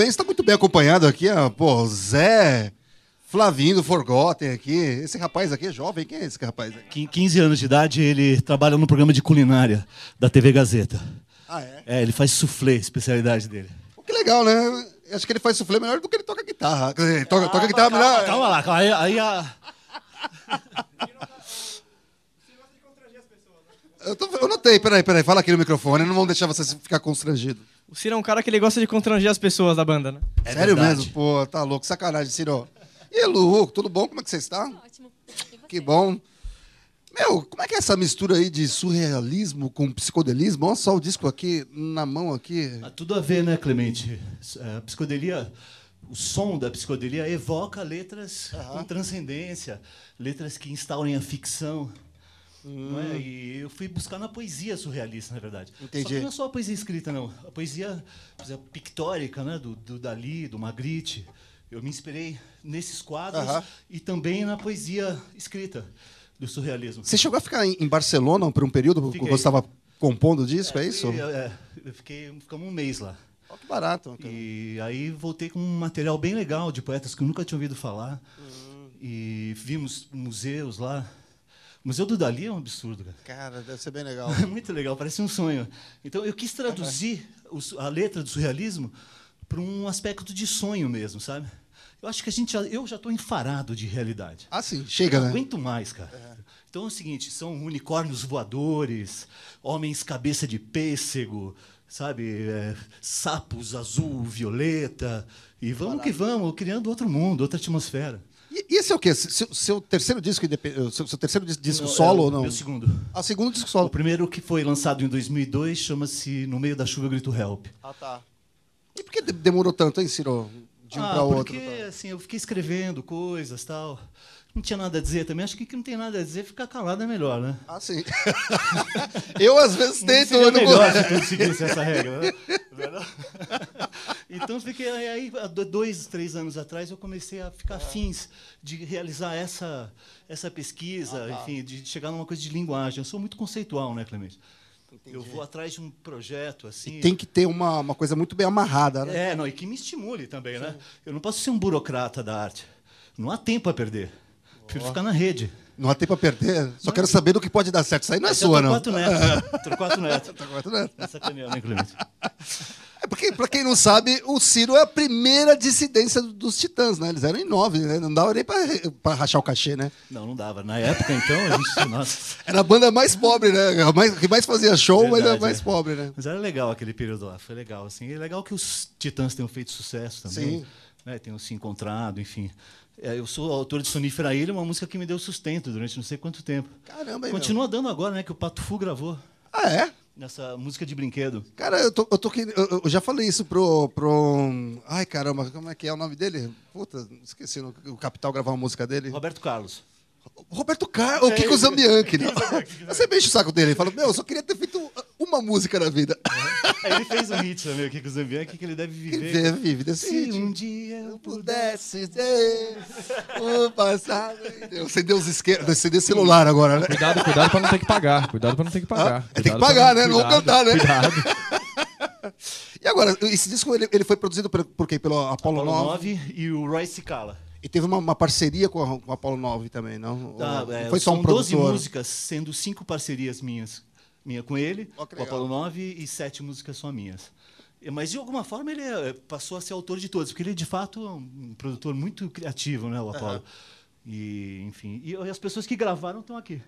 bem, está muito bem acompanhado aqui, ó, ah, pô, Zé. Flavinho do Forgotten aqui. Esse rapaz aqui é jovem. Quem é esse rapaz? Aqui? 15 anos de idade, ele trabalha no programa de culinária da TV Gazeta. Ah, é? É, ele faz soufflé, especialidade dele. que legal, né? Acho que ele faz soufflé melhor do que ele toca guitarra. Ele toca, ah, toca guitarra calma, melhor. Calma lá, calma. Aí, aí a. eu, tô, eu notei, peraí, peraí, fala aqui no microfone, não vão deixar você ficar constrangido. O Ciro é um cara que ele gosta de constranger as pessoas da banda, né? É Sério verdade. mesmo? Pô, tá louco, sacanagem, Ciro. E Lu, tudo bom? Como é que você está? Ótimo. Que bom. Meu, como é que é essa mistura aí de surrealismo com psicodelismo? Olha só o disco aqui na mão aqui. Ah, tudo a ver, né, Clemente? A é, psicodelia, o som da psicodelia evoca letras com transcendência, letras que instaurem a ficção. É? Hum. É? E eu fui buscar na poesia surrealista, na verdade. Entendi. Só que não é só a poesia escrita, não. A poesia, poesia pictórica, né? Do, do Dali, do Magritte. Eu me inspirei nesses quadros uh -huh. e também na poesia escrita do surrealismo. Você chegou a ficar em Barcelona por um período? Fiquei. Você estava compondo disco, é, é isso? É, é, eu fiquei ficamos um mês lá. Oh, que barato. Cara. E aí voltei com um material bem legal de poetas que eu nunca tinha ouvido falar. Hum. E vimos museus lá, o Museu do Dali é um absurdo, cara. Cara, deve ser bem legal. É muito legal, parece um sonho. Então, eu quis traduzir a letra do surrealismo para um aspecto de sonho mesmo, sabe? Eu acho que a gente já, eu já estou enfarado de realidade. Ah, sim, chega, eu né? Não aguento mais, cara. É. Então é o seguinte, são unicórnios voadores, homens cabeça de pêssego, sabe, é, sapos azul, violeta, e vamos Parado. que vamos, criando outro mundo, outra atmosfera. E esse é o quê? Seu, seu terceiro disco, seu, seu terceiro disco não, é solo é, ou não? Meu segundo. Ah, segundo disco solo. O primeiro que foi lançado em 2002 chama-se No Meio da Chuva eu Grito Help. Ah, tá. E por que demorou tanto, hein, Ciro? De um ah, para o outro? Porque, tá? assim, eu fiquei escrevendo coisas tal. Não tinha nada a dizer também. Acho que que não tem nada a dizer, ficar calado é melhor, né? Ah, sim. eu, às vezes, tento. Não seria eu não melhor se tu essa regra, né? É então, fiquei, aí, dois, três anos atrás, eu comecei a ficar é. afins de realizar essa, essa pesquisa, ah, tá. enfim, de chegar numa coisa de linguagem. Eu sou muito conceitual, né, Clemente? Entendi. Eu vou atrás de um projeto assim. E tem que ter uma, uma coisa muito bem amarrada, né? É, não, e que me estimule também, né? Sim. né? Eu não posso ser um burocrata da arte. Não há tempo a perder. Oh. Prefiro ficar na rede. Não há tempo a perder. Só não. quero saber do que pode dar certo. Isso aí não é Esse sua, é quatro Neto, né? quatro Neto. quatro Neto. Sacaneando, né, Clemente? É porque, para quem não sabe, o Ciro é a primeira dissidência dos Titãs, né? Eles eram em nove, né? Não dava nem para rachar o cachê, né? Não, não dava. Na época, então, a gente. Nossa. Era a banda mais pobre, né? A mais, que mais fazia show, Verdade, mas era mais é. pobre, né? Mas era legal aquele período lá, foi legal. Assim. E é legal que os Titãs tenham feito sucesso também. Sim. Né? Tenham se encontrado, enfim. É, eu sou autor de Sonífera Ilha, uma música que me deu sustento durante não sei quanto tempo. Caramba, hein, Continua meu. dando agora, né? Que o Patufu gravou. Ah, é? nessa música de brinquedo. Cara, eu, tô, eu, tô, eu, já falei isso pro, pro. Ai, caramba, como é que é o nome dele? Puta, esqueci o Capital gravar uma música dele. Roberto Carlos. Roberto Carlos, é, o Kiko Zambianchi. Né? Você mexe o saco dele, e fala, meu, eu só queria ter feito uma música na vida. É. Ele fez um hit também, o Kiko Zambianchi, que ele deve viver. Deve viver desse Se hit. um dia eu pudesse ter o passado. Eu acendei os esquerdos, acendei celular agora, né? Cuidado, cuidado pra não ter que pagar. Cuidado pra não ter que pagar. Ah, tem que pagar, não... né? Cuidado, não vou cantar, né? Cuidado. E agora, esse disco ele, ele foi produzido por, por quem? Pelo Apollo, Apollo 9? e o Roy Cicala. E teve uma, uma parceria com o com Apollo 9 também, não? Ah, Ou, é, foi só um são produtor? 12 músicas, sendo cinco parcerias minhas minha com ele, oh, com Apolo 9 e sete músicas só minhas. É, mas de alguma forma ele eh, passou a ser autor de todas, porque ele de fato é um produtor muito criativo, né, o Apolo. Uhum. E enfim, e as pessoas que gravaram estão aqui.